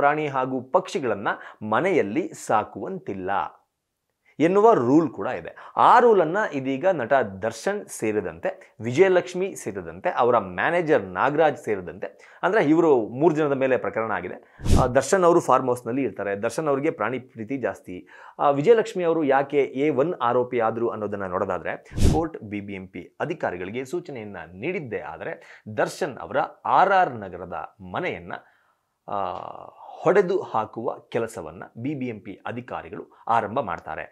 ಪ್ರಾಣಿ ಹಾಗೂ ಪಕ್ಷಿಗಳನ್ನು ಮನೆಯಲ್ಲಿ ಸಾಕುವಂತಿಲ್ಲ ಎನ್ನುವ ರೂಲ್ ಕೂಡ ಇದೆ ಆ ರೂಲನ್ನು ಇದೀಗ ನಟ ದರ್ಶನ್ ಸೇರಿದಂತೆ ವಿಜಯಲಕ್ಷ್ಮಿ ಸೇರಿದಂತೆ ಅವರ ಮ್ಯಾನೇಜರ್ ನಾಗರಾಜ್ ಸೇರಿದಂತೆ ಅಂದರೆ ಇವರು ಮೂರು ಜನದ ಮೇಲೆ ಪ್ರಕರಣ ಆಗಿದೆ ದರ್ಶನ್ ಅವರು ಫಾರ್ಮ್ ಹೌಸ್ನಲ್ಲಿ ಇರ್ತಾರೆ ದರ್ಶನ್ ಅವರಿಗೆ ಪ್ರಾಣಿ ಪ್ರೀತಿ ಜಾಸ್ತಿ ವಿಜಯಲಕ್ಷ್ಮಿ ಅವರು ಯಾಕೆ ಎ ಒನ್ ಆರೋಪಿ ಆದರು ಅನ್ನೋದನ್ನು ನೋಡೋದಾದರೆ court B B M P ಅಧಿಕಾರಿಗಳಿಗೆ ಸೂಚನೆಯನ್ನು ನೀಡಿದ್ದೇ ಆದರೆ ದರ್ಶನ್ ಅವರ ಆರ್ ಆರ್ ನಗರದ ಮನೆಯನ್ನು ಹೊಡೆದು ಹಾಕುವ ಕೆಲಸವನ್ನು ಬಿ ಬಿ ಎಂ ಪಿ ಅಧಿಕಾರಿಗಳು ಆರಂಭ ಮಾಡ್ತಾರೆ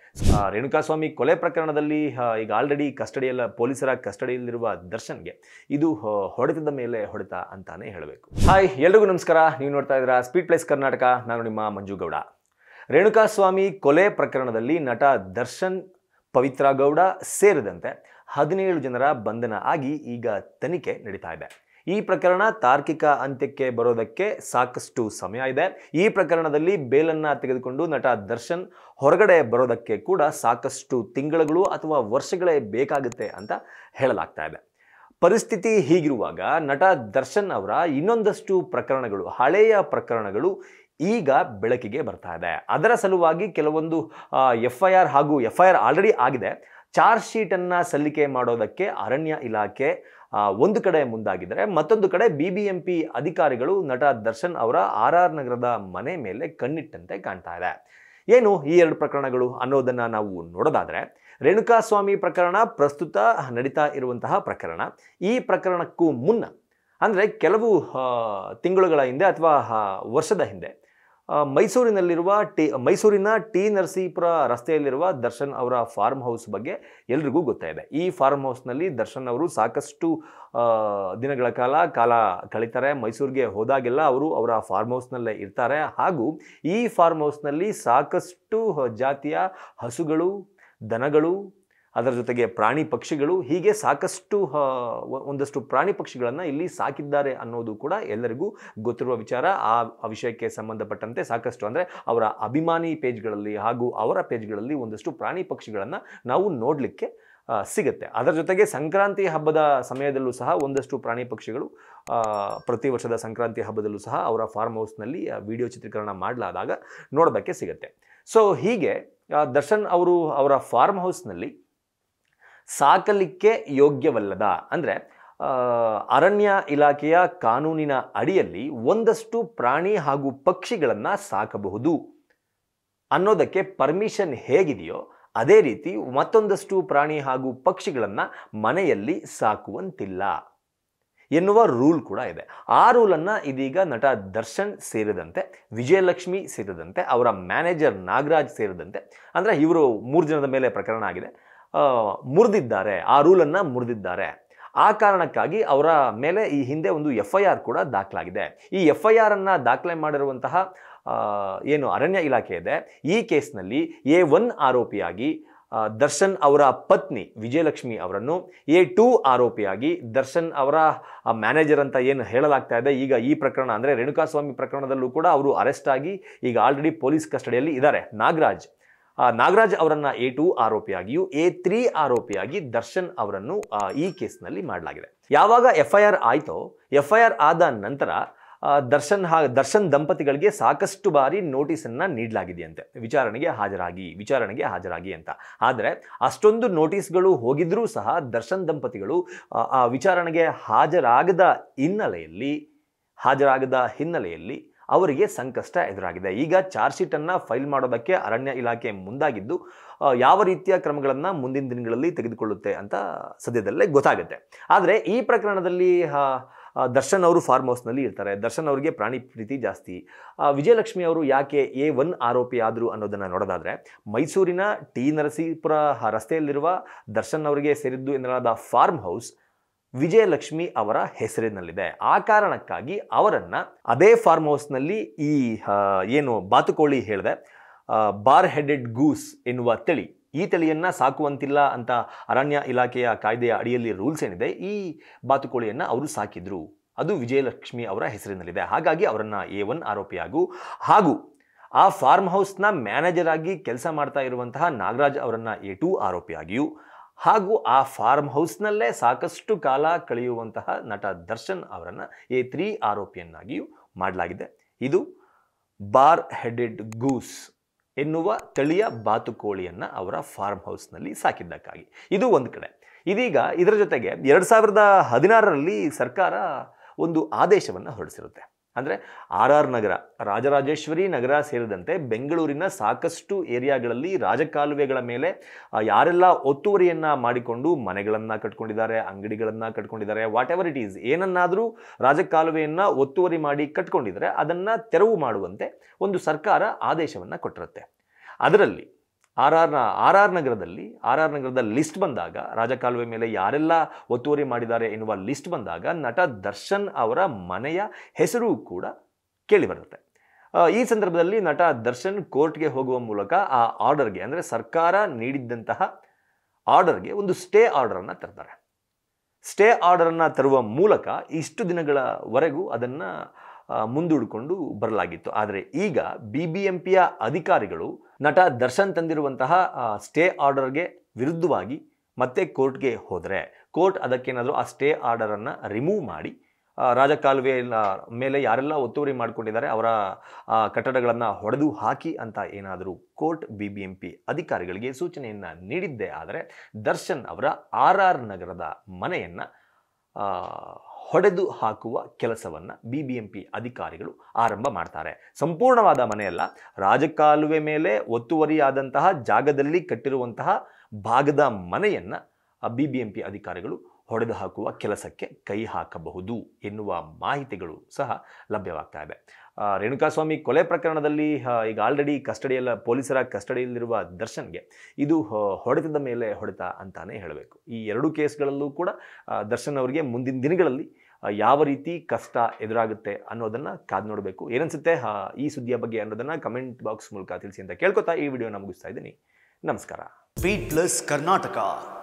ರೇಣುಕಾಸ್ವಾಮಿ ಕೊಲೆ ಪ್ರಕರಣದಲ್ಲಿ ಈಗ ಆಲ್ರೆಡಿ ಕಸ್ಟಡಿಯಲ್ಲ ಪೊಲೀಸರ ಕಸ್ಟಡಿಯಲ್ಲಿರುವ ದರ್ಶನ್ಗೆ ಇದು ಹೊಡೆತದ ಮೇಲೆ ಹೊಡೆತ ಅಂತಾನೆ ಹೇಳಬೇಕು ಹಾಯ್ ಎಲ್ರಿಗೂ ನಮಸ್ಕಾರ ನೀವು ನೋಡ್ತಾ ಇದ್ದೀರಾ ಸ್ಪೀಡ್ ಪ್ಲೇಸ್ ಕರ್ನಾಟಕ ನಾನು ನಿಮ್ಮ ಮಂಜುಗೌಡ ರೇಣುಕಾಸ್ವಾಮಿ ಕೊಲೆ ಪ್ರಕರಣದಲ್ಲಿ ನಟ ದರ್ಶನ್ ಪವಿತ್ರ ಗೌಡ ಸೇರಿದಂತೆ ಹದಿನೇಳು ಜನರ ಬಂಧನ ಆಗಿ ಈಗ ತನಿಖೆ ನಡೀತಾ ಇದೆ ಈ ಪ್ರಕರಣ ತಾರ್ಕಿಕ ಅಂತ್ಯಕ್ಕೆ ಬರೋದಕ್ಕೆ ಸಾಕಷ್ಟು ಸಮಯ ಇದೆ ಈ ಪ್ರಕರಣದಲ್ಲಿ ಬೇಲನ್ನು ತೆಗೆದುಕೊಂಡು ನಟ ದರ್ಶನ್ ಹೊರಗಡೆ ಬರೋದಕ್ಕೆ ಕೂಡ ಸಾಕಷ್ಟು ತಿಂಗಳುಗಳು ಅಥವಾ ವರ್ಷಗಳೇ ಬೇಕಾಗುತ್ತೆ ಅಂತ ಹೇಳಲಾಗ್ತಾ ಇದೆ ಪರಿಸ್ಥಿತಿ ಹೀಗಿರುವಾಗ ನಟ ದರ್ಶನ್ ಅವರ ಇನ್ನೊಂದಷ್ಟು ಪ್ರಕರಣಗಳು ಹಳೆಯ ಪ್ರಕರಣಗಳು ಈಗ ಬೆಳಕಿಗೆ ಬರ್ತಾ ಇದೆ ಅದರ ಸಲುವಾಗಿ ಕೆಲವೊಂದು ಎಫ್ ಐ ಆರ್ ಹಾಗೂ ಎಫ್ ಐ ಆರ್ ಆಲ್ರೆಡಿ ಆಗಿದೆ ಚಾರ್ಜ್ ಶೀಟನ್ನು ಸಲ್ಲಿಕೆ ಮಾಡೋದಕ್ಕೆ ಅರಣ್ಯ ಇಲಾಖೆ ಒಂದು ಕಡೆ ಮುಂದಾಗಿದ್ದರೆ ಮತ್ತೊಂದು ಕಡೆ ಬಿ ಬಿ ಎಂ ಪಿ ಅಧಿಕಾರಿಗಳು ನಟ ದರ್ಶನ್ ಅವರ ಆರ್ ಆರ್ ನಗರದ ಮನೆ ಮೇಲೆ ಕಣ್ಣಿಟ್ಟಂತೆ ಕಾಣ್ತಾ ಇದೆ ಏನು ಈ ಎರಡು ಪ್ರಕರಣಗಳು ಅನ್ನೋದನ್ನು ನಾವು ನೋಡೋದಾದರೆ ರೇಣುಕಾಸ್ವಾಮಿ ಪ್ರಕರಣ ಪ್ರಸ್ತುತ ನಡೀತಾ ಇರುವಂತಹ ಪ್ರಕರಣ ಈ ಪ್ರಕರಣಕ್ಕೂ ಮುನ್ನ ಅಂದರೆ ಕೆಲವು ತಿಂಗಳುಗಳ ಹಿಂದೆ ಅಥವಾ ವರ್ಷದ ಹಿಂದೆ ಮೈಸೂರಿನಲ್ಲಿರುವ ಟಿ ಮೈಸೂರಿನ ಟಿ ನರಸೀಪುರ ರಸ್ತೆಯಲ್ಲಿರುವ ದರ್ಶನ್ ಅವರ ಫಾರ್ಮ್ ಹೌಸ್ ಬಗ್ಗೆ ಎಲ್ರಿಗೂ ಗೊತ್ತಾಯಿದೆ ಈ ಫಾರ್ಮ್ ಹೌಸ್ನಲ್ಲಿ ದರ್ಶನ್ ಅವರು ಸಾಕಷ್ಟು ದಿನಗಳ ಕಾಲ ಕಾಲ ಕಳೀತಾರೆ ಮೈಸೂರಿಗೆ ಹೋದಾಗೆಲ್ಲ ಅವರು ಅವರ ಫಾರ್ಮ್ ಹೌಸ್ನಲ್ಲೇ ಇರ್ತಾರೆ ಹಾಗೂ ಈ ಫಾರ್ಮ್ ಹೌಸ್ನಲ್ಲಿ ಸಾಕಷ್ಟು ಜಾತಿಯ ಹಸುಗಳು ದನಗಳು ಅದರ ಜೊತೆಗೆ ಪ್ರಾಣಿ ಪಕ್ಷಿಗಳು ಹೀಗೆ ಸಾಕಷ್ಟು ಒಂದಷ್ಟು ಪ್ರಾಣಿ ಪಕ್ಷಿಗಳನ್ನು ಇಲ್ಲಿ ಸಾಕಿದ್ದಾರೆ ಅನ್ನೋದು ಕೂಡ ಎಲ್ಲರಿಗೂ ಗೊತ್ತಿರುವ ವಿಚಾರ ಆ ವಿಷಯಕ್ಕೆ ಸಂಬಂಧಪಟ್ಟಂತೆ ಸಾಕಷ್ಟು ಅಂದರೆ ಅವರ ಅಭಿಮಾನಿ ಪೇಜ್ಗಳಲ್ಲಿ ಹಾಗೂ ಅವರ ಪೇಜ್ಗಳಲ್ಲಿ ಒಂದಷ್ಟು ಪ್ರಾಣಿ ಪಕ್ಷಿಗಳನ್ನು ನಾವು ನೋಡಲಿಕ್ಕೆ ಸಿಗುತ್ತೆ ಅದರ ಜೊತೆಗೆ ಸಂಕ್ರಾಂತಿ ಹಬ್ಬದ ಸಮಯದಲ್ಲೂ ಸಹ ಒಂದಷ್ಟು ಪ್ರಾಣಿ ಪಕ್ಷಿಗಳು ಪ್ರತಿ ವರ್ಷದ ಸಂಕ್ರಾಂತಿ ಹಬ್ಬದಲ್ಲೂ ಸಹ ಅವರ ಫಾರ್ಮ್ ಹೌಸ್ನಲ್ಲಿ ವಿಡಿಯೋ ಚಿತ್ರೀಕರಣ ಮಾಡಲಾದಾಗ ನೋಡೋದಕ್ಕೆ ಸಿಗುತ್ತೆ ಸೊ ಹೀಗೆ ದರ್ಶನ್ ಅವರು ಅವರ ಫಾರ್ಮ್ ಹೌಸ್ನಲ್ಲಿ ಸಾಕಲಿಕ್ಕೆ ಯೋಗ್ಯವಲ್ಲದ ಅಂದರೆ ಅರಣ್ಯ ಇಲಾಖೆಯ ಕಾನೂನಿನ ಅಡಿಯಲ್ಲಿ ಒಂದಷ್ಟು ಪ್ರಾಣಿ ಹಾಗೂ ಪಕ್ಷಿಗಳನ್ನು ಸಾಕಬಹುದು ಅನ್ನೋದಕ್ಕೆ ಪರ್ಮಿಷನ್ ಹೇಗಿದೆಯೋ ಅದೇ ರೀತಿ ಮತ್ತೊಂದಷ್ಟು ಪ್ರಾಣಿ ಹಾಗೂ ಪಕ್ಷಿಗಳನ್ನು ಮನೆಯಲ್ಲಿ ಸಾಕುವಂತಿಲ್ಲ ಎನ್ನುವ ರೂಲ್ ಕೂಡ ಇದೆ ಆ ರೂಲನ್ನು ಇದೀಗ ನಟ ದರ್ಶನ್ ಸೇರಿದಂತೆ ವಿಜಯಲಕ್ಷ್ಮಿ ಸೇರಿದಂತೆ ಅವರ ಮ್ಯಾನೇಜರ್ ನಾಗರಾಜ್ ಸೇರಿದಂತೆ ಅಂದರೆ ಇವರು ಮೂರು ಜನದ ಮೇಲೆ ಪ್ರಕರಣ ಆಗಿದೆ ಮುರಿದಿದ್ದಾರೆ ಆ ರೂಲನ್ನು ಮುರಿದಿದ್ದಾರೆ ಆ ಕಾರಣಕ್ಕಾಗಿ ಅವರ ಮೇಲೆ ಈ ಹಿಂದೆ ಒಂದು ಎಫ್ ಐ ಆರ್ ಕೂಡ ದಾಖಲಾಗಿದೆ ಈ ಎಫ್ ಐ ಆರನ್ನು ದಾಖಲೆ ಮಾಡಿರುವಂತಹ ಏನು ಅರಣ್ಯ ಇಲಾಖೆ ಇದೆ ಈ ಕೇಸ್ನಲ್ಲಿ ಎ ಒನ್ ಆರೋಪಿಯಾಗಿ ದರ್ಶನ್ ಅವರ ಪತ್ನಿ ವಿಜಯಲಕ್ಷ್ಮಿ ಅವರನ್ನು ಎ ಟೂ ಆರೋಪಿಯಾಗಿ ದರ್ಶನ್ ಅವರ ಮ್ಯಾನೇಜರ್ ಅಂತ ಏನು ಹೇಳಲಾಗ್ತಾ ಇದೆ ಈಗ ಈ ಪ್ರಕರಣ ಅಂದರೆ ರೇಣುಕಾಸ್ವಾಮಿ ಪ್ರಕರಣದಲ್ಲೂ ಕೂಡ ಅವರು ಅರೆಸ್ಟ್ ಆಗಿ ಈಗ ಆಲ್ರೆಡಿ ಪೊಲೀಸ್ ಕಸ್ಟಡಿಯಲ್ಲಿ ಇದ್ದಾರೆ ನಾಗರಾಜ್ ನಾಗರಾಜ್ ಅವರನ್ನು ಎ ಟು ಆರೋಪಿಯಾಗಿಯೂ ಎ ತ್ರೀ ಆರೋಪಿಯಾಗಿ ದರ್ಶನ್ ಅವರನ್ನು ಈ ಕೇಸ್ನಲ್ಲಿ ಮಾಡಲಾಗಿದೆ ಯಾವಾಗ ಎಫ್ ಐ ಆರ್ ಆಯಿತೋ ಎಫ್ ಐ ಆರ್ ಆದ ನಂತರ ದರ್ಶನ್ ಹಾ ದರ್ಶನ್ ದಂಪತಿಗಳಿಗೆ ಸಾಕಷ್ಟು ಬಾರಿ ನೋಟಿಸನ್ನು ನೀಡಲಾಗಿದೆಯಂತೆ ವಿಚಾರಣೆಗೆ ಹಾಜರಾಗಿ ವಿಚಾರಣೆಗೆ ಹಾಜರಾಗಿ ಅಂತ ಆದರೆ ಅಷ್ಟೊಂದು ನೋಟಿಸ್ಗಳು ಹೋಗಿದ್ರೂ ಸಹ ದರ್ಶನ್ ದಂಪತಿಗಳು ಆ ವಿಚಾರಣೆಗೆ ಹಾಜರಾಗದ ಹಿನ್ನೆಲೆಯಲ್ಲಿ ಹಾಜರಾಗದ ಹಿನ್ನೆಲೆಯಲ್ಲಿ ಅವರಿಗೆ ಸಂಕಷ್ಟ ಎದುರಾಗಿದೆ ಈಗ ಚಾರ್ಜ್ ಶೀಟನ್ನು ಫೈಲ್ ಮಾಡೋದಕ್ಕೆ ಅರಣ್ಯ ಇಲಾಖೆ ಮುಂದಾಗಿದ್ದು ಯಾವ ರೀತಿಯ ಕ್ರಮಗಳನ್ನು ಮುಂದಿನ ದಿನಗಳಲ್ಲಿ ತೆಗೆದುಕೊಳ್ಳುತ್ತೆ ಅಂತ ಸದ್ಯದಲ್ಲೇ ಗೊತ್ತಾಗುತ್ತೆ ಆದರೆ ಈ ಪ್ರಕರಣದಲ್ಲಿ ದರ್ಶನ್ ಅವರು ಫಾರ್ಮ್ ಹೌಸ್ನಲ್ಲಿ ಇರ್ತಾರೆ ದರ್ಶನ್ ಅವರಿಗೆ ಪ್ರಾಣಿ ಪ್ರೀತಿ ಜಾಸ್ತಿ ವಿಜಯಲಕ್ಷ್ಮಿ ಅವರು ಯಾಕೆ ಎ ಒನ್ ಆರೋಪಿ ಆದರು ಅನ್ನೋದನ್ನು ನೋಡೋದಾದರೆ ಮೈಸೂರಿನ ಟಿ ನರಸೀಪುರ ರಸ್ತೆಯಲ್ಲಿರುವ ದರ್ಶನ್ ಅವರಿಗೆ ಸೇರಿದ್ದು ಎನ್ನಲಾದ ಫಾರ್ಮ್ ಹೌಸ್ ವಿಜಯಲಕ್ಷ್ಮಿ ಅವರ ಹೆಸರಿನಲ್ಲಿದೆ ಆ ಕಾರಣಕ್ಕಾಗಿ ಅವರನ್ನು ಅದೇ ಫಾರ್ಮ್ ಹೌಸ್ನಲ್ಲಿ ಈ ಏನು ಬಾತುಕೋಳಿ ಹೇಳಿದೆ ಬಾರ್ ಹೆಡೆಡ್ ಗೂಸ್ ಎನ್ನುವ ತಳಿ ಈ ತಳಿಯನ್ನು ಸಾಕುವಂತಿಲ್ಲ ಅಂತ ಅರಣ್ಯ ಇಲಾಖೆಯ ಕಾಯ್ದೆಯ ಅಡಿಯಲ್ಲಿ ರೂಲ್ಸ್ ಏನಿದೆ ಈ ಬಾತುಕೋಳಿಯನ್ನು ಅವರು ಸಾಕಿದ್ರು ಅದು ವಿಜಯಲಕ್ಷ್ಮಿ ಅವರ ಹೆಸರಿನಲ್ಲಿದೆ ಹಾಗಾಗಿ ಅವರನ್ನು ಎ ಒನ್ ಆರೋಪಿಯಾಗು ಹಾಗೂ ಆ ಫಾರ್ಮ್ ಹೌಸ್ನ ಮ್ಯಾನೇಜರ್ ಆಗಿ ಕೆಲಸ ಮಾಡ್ತಾ ಇರುವಂತಹ ನಾಗರಾಜ್ ಅವರನ್ನು ಎ ಟು ಆರೋಪಿಯಾಗಿಯೂ ಹಾಗೂ ಆ ಫಾರ್ಮ್ ಹೌಸ್ನಲ್ಲೇ ಸಾಕಷ್ಟು ಕಾಲ ಕಳೆಯುವಂತಹ ನಟ ದರ್ಶನ್ ಅವರನ್ನು ಈ ತ್ರೀ ಆರೋಪಿಯನ್ನಾಗಿಯೂ ಮಾಡಲಾಗಿದೆ ಇದು ಬಾರ್ ಹೆಡೆಡ್ ಗೂಸ್ ಎನ್ನುವ ತಳಿಯ ಬಾತುಕೋಳಿಯನ್ನು ಅವರ ಫಾರ್ಮ್ ಹೌಸ್ನಲ್ಲಿ ಸಾಕಿದ್ದಕ್ಕಾಗಿ ಇದು ಒಂದು ಕಡೆ ಇದೀಗ ಇದರ ಜೊತೆಗೆ ಎರಡು ಸಾವಿರದ ಹದಿನಾರರಲ್ಲಿ ಸರ್ಕಾರ ಒಂದು ಆದೇಶವನ್ನು ಹೊರಡಿಸಿರುತ್ತೆ ಅಂದರೆ ಆರ್ ಆರ್ ನಗರ ರಾಜರಾಜೇಶ್ವರಿ ನಗರ ಸೇರಿದಂತೆ ಬೆಂಗಳೂರಿನ ಸಾಕಷ್ಟು ಏರಿಯಾಗಳಲ್ಲಿ ರಾಜಕಾಲುವೆಗಳ ಮೇಲೆ ಯಾರೆಲ್ಲ ಒತ್ತುವರಿಯನ್ನು ಮಾಡಿಕೊಂಡು ಮನೆಗಳನ್ನು ಕಟ್ಕೊಂಡಿದ್ದಾರೆ ಅಂಗಡಿಗಳನ್ನು ಕಟ್ಕೊಂಡಿದ್ದಾರೆ ವಾಟ್ ಎವರ್ ಇಟ್ ಈಸ್ ಏನನ್ನಾದರೂ ರಾಜಕಾಲುವೆಯನ್ನು ಒತ್ತುವರಿ ಮಾಡಿ ಕಟ್ಕೊಂಡಿದ್ದಾರೆ ಅದನ್ನು ತೆರವು ಮಾಡುವಂತೆ ಒಂದು ಸರ್ಕಾರ ಆದೇಶವನ್ನು ಕೊಟ್ಟಿರುತ್ತೆ ಅದರಲ್ಲಿ ಆರ್ ಆರ್ನ ಆರ್ ಆರ್ ನಗರದಲ್ಲಿ ಆರ್ ಆರ್ ನಗರದ ಲಿಸ್ಟ್ ಬಂದಾಗ ರಾಜಕಾಲುವೆ ಮೇಲೆ ಯಾರೆಲ್ಲ ಒತ್ತುವರಿ ಮಾಡಿದ್ದಾರೆ ಎನ್ನುವ ಲಿಸ್ಟ್ ಬಂದಾಗ ನಟ ದರ್ಶನ್ ಅವರ ಮನೆಯ ಹೆಸರು ಕೂಡ ಕೇಳಿಬರುತ್ತೆ ಈ ಸಂದರ್ಭದಲ್ಲಿ ನಟ ದರ್ಶನ್ ಕೋರ್ಟ್ಗೆ ಹೋಗುವ ಮೂಲಕ ಆ ಆರ್ಡರ್ಗೆ ಅಂದರೆ ಸರ್ಕಾರ ನೀಡಿದ್ದಂತಹ ಆರ್ಡರ್ಗೆ ಒಂದು ಸ್ಟೇ ಆರ್ಡರನ್ನು ತರ್ತಾರೆ ಸ್ಟೇ ಆರ್ಡರನ್ನು ತರುವ ಮೂಲಕ ಇಷ್ಟು ದಿನಗಳವರೆಗೂ ಅದನ್ನು ಮುಂದೂಡಿಕೊಂಡು ಬರಲಾಗಿತ್ತು ಆದರೆ ಈಗ ಬಿ ಬಿ ಎಂ ಪಿಯ ಅಧಿಕಾರಿಗಳು ನಟ ದರ್ಶನ್ ತಂದಿರುವಂತಹ ಸ್ಟೇ ಆರ್ಡರ್ಗೆ ವಿರುದ್ಧವಾಗಿ ಮತ್ತೆ ಕೋರ್ಟ್ಗೆ ಹೋದರೆ ಕೋರ್ಟ್ ಅದಕ್ಕೇನಾದರೂ ಆ ಸ್ಟೇ ಆರ್ಡರನ್ನು ರಿಮೂವ್ ಮಾಡಿ ರಾಜಕಾಲುವೆ ಮೇಲೆ ಯಾರೆಲ್ಲ ಒತ್ತುವರಿ ಮಾಡಿಕೊಂಡಿದ್ದಾರೆ ಅವರ ಕಟ್ಟಡಗಳನ್ನು ಹೊಡೆದು ಹಾಕಿ ಅಂತ ಏನಾದರೂ court B B M P ಅಧಿಕಾರಿಗಳಿಗೆ ಸೂಚನೆಯನ್ನು ನೀಡಿದ್ದೇ ಆದರೆ ದರ್ಶನ್ ಅವರ ಆರ್ ಆರ್ ನಗರದ ಮನೆಯನ್ನು ಹೊಡೆದು ಹಾಕುವ ಕೆಲಸವನ್ನ ಬಿ ಬಿ ಎಂ ಪಿ ಅಧಿಕಾರಿಗಳು ಆರಂಭ ಮಾಡ್ತಾರೆ ಸಂಪೂರ್ಣವಾದ ಮನೆಯಲ್ಲ ರಾಜಕಾಲುವೆ ಮೇಲೆ ಒತ್ತುವರಿಯಾದಂತಹ ಜಾಗದಲ್ಲಿ ಕಟ್ಟಿರುವಂತಹ ಭಾಗದ ಮನೆಯನ್ನು ಬಿ ಬಿ ಎಂ ಪಿ ಅಧಿಕಾರಿಗಳು ಹೊಡೆದು ಹಾಕುವ ಕೆಲಸಕ್ಕೆ ಕೈ ಹಾಕಬಹುದು ಎನ್ನುವ ಮಾಹಿತಿಗಳು ಸಹ ಲಭ್ಯವಾಗ್ತಾ ಇದೆ ರೇಣುಕಾಸ್ವಾಮಿ ಕೊಲೆ ಪ್ರಕರಣದಲ್ಲಿ ಈಗ ಆಲ್ರೆಡಿ ಕಸ್ಟಡಿಯಲ್ಲ ಪೊಲೀಸರ ಕಸ್ಟಡಿಯಲ್ಲಿರುವ ದರ್ಶನ್ಗೆ ಇದು ಹೊಡೆತದ ಮೇಲೆ ಹೊಡೆತ ಅಂತಾನೆ ಹೇಳಬೇಕು ಈ ಎರಡು ಕೇಸ್ಗಳಲ್ಲೂ ಕೂಡ ದರ್ಶನ್ ಅವರಿಗೆ ಮುಂದಿನ ದಿನಗಳಲ್ಲಿ ಯಾವ ರೀತಿ ಕಷ್ಟ ಎದುರಾಗುತ್ತೆ ಅನ್ನೋದನ್ನು ಕಾದು ನೋಡಬೇಕು ಏನನ್ಸುತ್ತೆ ಈ ಸುದ್ದಿಯ ಬಗ್ಗೆ ಅನ್ನೋದನ್ನು ಕಮೆಂಟ್ ಬಾಕ್ಸ್ ಮೂಲಕ ತಿಳಿಸಿ ಅಂತ ಕೇಳ್ಕೊತಾ ಈ ವಿಡಿಯೋ ಮುಗಿಸ್ತಾ ಇದ್ದೀನಿ ನಮಸ್ಕಾರ ವೀಟ್ ಪ್ಲಸ್ ಕರ್ನಾಟಕ